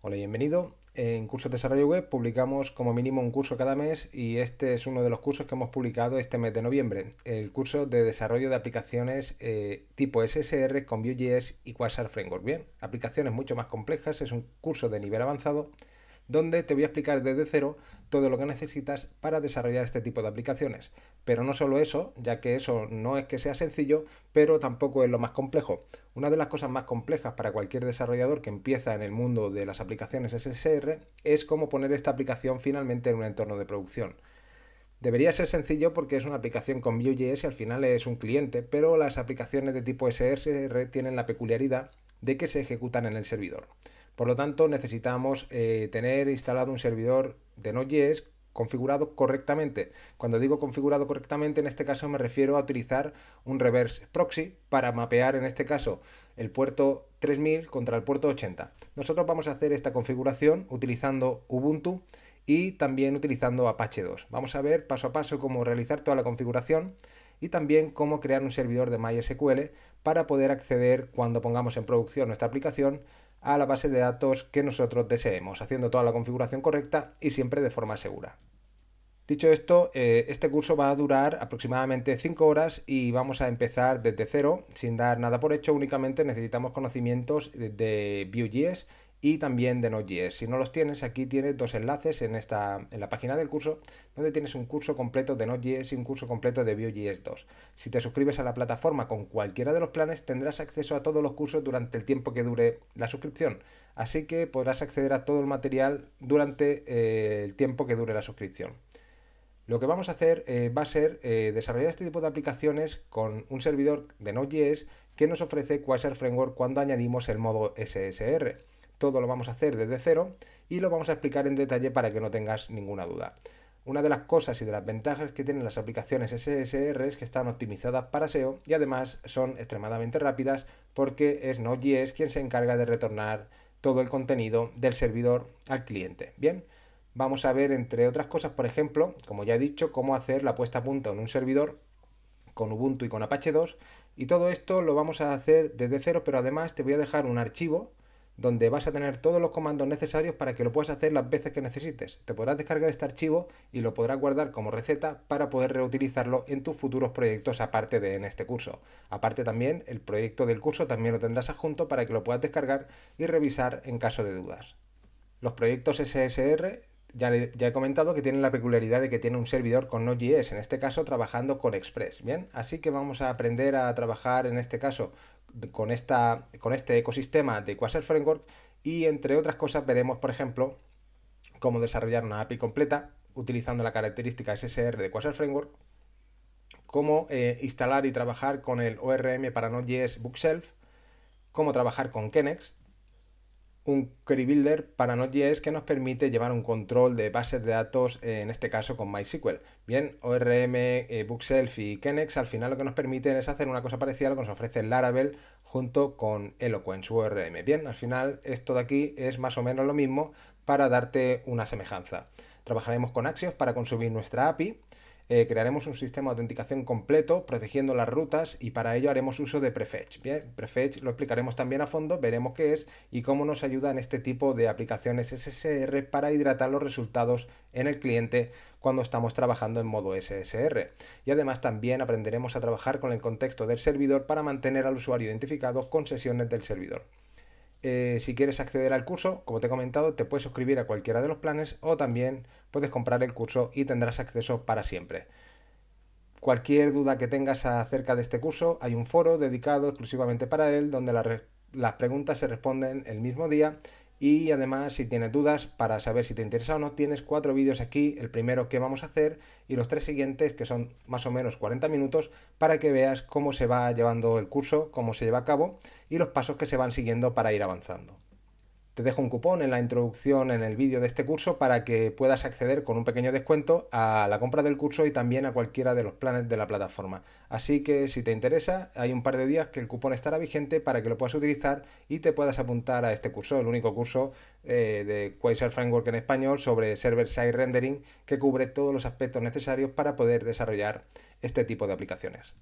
Hola y bienvenido. En Cursos de Desarrollo Web publicamos como mínimo un curso cada mes y este es uno de los cursos que hemos publicado este mes de noviembre, el curso de desarrollo de aplicaciones eh, tipo SSR con Vue.js y Quasar Framework. Bien, aplicaciones mucho más complejas, es un curso de nivel avanzado donde te voy a explicar desde cero todo lo que necesitas para desarrollar este tipo de aplicaciones. Pero no solo eso, ya que eso no es que sea sencillo, pero tampoco es lo más complejo. Una de las cosas más complejas para cualquier desarrollador que empieza en el mundo de las aplicaciones SSR es cómo poner esta aplicación finalmente en un entorno de producción. Debería ser sencillo porque es una aplicación con Vue.js y al final es un cliente, pero las aplicaciones de tipo SSR tienen la peculiaridad de que se ejecutan en el servidor. Por lo tanto, necesitamos eh, tener instalado un servidor de Node.js configurado correctamente. Cuando digo configurado correctamente, en este caso me refiero a utilizar un reverse proxy para mapear, en este caso, el puerto 3000 contra el puerto 80. Nosotros vamos a hacer esta configuración utilizando Ubuntu y también utilizando Apache 2. Vamos a ver paso a paso cómo realizar toda la configuración y también cómo crear un servidor de MySQL para poder acceder cuando pongamos en producción nuestra aplicación a la base de datos que nosotros deseemos, haciendo toda la configuración correcta y siempre de forma segura. Dicho esto, eh, este curso va a durar aproximadamente 5 horas y vamos a empezar desde cero, sin dar nada por hecho, únicamente necesitamos conocimientos de Vue.js y también de Node.js. Si no los tienes, aquí tienes dos enlaces en, la página del curso, donde tienes un curso completo de Node.js y un curso completo de Vue.js 2. Si te suscribes a la plataforma con cualquiera de los planes, tendrás acceso a todos los cursos durante el tiempo que dure la suscripción. Así que podrás acceder a todo el material durante eh, el tiempo que dure la suscripción. Lo que vamos a hacer eh, va a ser eh, desarrollar este tipo de aplicaciones con un servidor de Node.js que nos ofrece Quasar Framework cuando añadimos el modo SSR todo lo vamos a hacer desde cero y lo vamos a explicar en detalle para que no tengas ninguna duda. Una de las cosas y de las ventajas que tienen las aplicaciones SSR es que están optimizadas para SEO y además son extremadamente rápidas porque es Node.js quien se encarga de retornar todo el contenido del servidor al cliente. Bien, vamos a ver entre otras cosas, por ejemplo, como ya he dicho, cómo hacer la puesta a punto en un servidor con Ubuntu y con Apache 2 y todo esto lo vamos a hacer desde cero, pero además te voy a dejar un archivo donde vas a tener todos los comandos necesarios para que lo puedas hacer las veces que necesites. Te podrás descargar este archivo y lo podrás guardar como receta para poder reutilizarlo en tus futuros proyectos aparte de en este curso. Aparte también, el proyecto del curso también lo tendrás adjunto para que lo puedas descargar y revisar en caso de dudas. Los proyectos SSR ya, ya, he comentado que tienen la peculiaridad de que tiene un servidor con Node.js, en este caso trabajando con Express, ¿bien? Así que vamos a aprender a trabajar en este caso con, esta, con este ecosistema de Quasar Framework y entre otras cosas veremos, por ejemplo, cómo desarrollar una API completa utilizando la característica SSR de Quasar Framework, cómo eh, instalar y trabajar con el ORM para Node.js Bookshelf, cómo trabajar con Kenex, un query builder para Node.js que nos permite llevar un control de bases de datos, eh, en este caso con MySQL. Bien, ORM, Bookself eh, Bookshelf y Kenex al final lo que nos permiten es hacer una cosa parecida a lo que nos ofrece Laravel junto con Eloquence su ORM. Bien, al final esto de aquí es más o menos lo mismo para darte una semejanza. Trabajaremos con Axios para consumir nuestra API eh, crearemos un sistema de autenticación completo protegiendo las rutas y para ello haremos uso de Prefetch. Bien, Prefetch lo explicaremos también a fondo, veremos qué es y cómo nos ayuda en este tipo de aplicaciones SSR para hidratar los resultados en el cliente cuando estamos trabajando en modo SSR. Y además también aprenderemos a trabajar con el contexto del servidor para mantener al usuario identificado con sesiones del servidor. Eh, si quieres acceder al curso, como te he comentado, te puedes suscribir a cualquiera de los planes o también puedes comprar el curso y tendrás acceso para siempre. Cualquier duda que tengas acerca de este curso, hay un foro dedicado exclusivamente para él donde las preguntas se responden el mismo día y además, si tienes dudas, para saber si te interesa o no, tienes cuatro vídeos aquí, el primero que vamos a hacer y los tres siguientes, que son más o menos 40 minutos, para que veas cómo se va llevando el curso, cómo se lleva a cabo y los pasos que se van siguiendo para ir avanzando te dejo un cupón en la introducción en el vídeo de este curso para que puedas acceder con un pequeño descuento a la compra del curso y también a cualquiera de los planes de la plataforma. Así que si te interesa, hay un par de días que el cupón estará vigente para que lo puedas utilizar y te puedas apuntar a este curso, el único curso eh, de Quasar Framework en español sobre server-side rendering que cubre todos los aspectos necesarios para poder desarrollar este tipo de aplicaciones.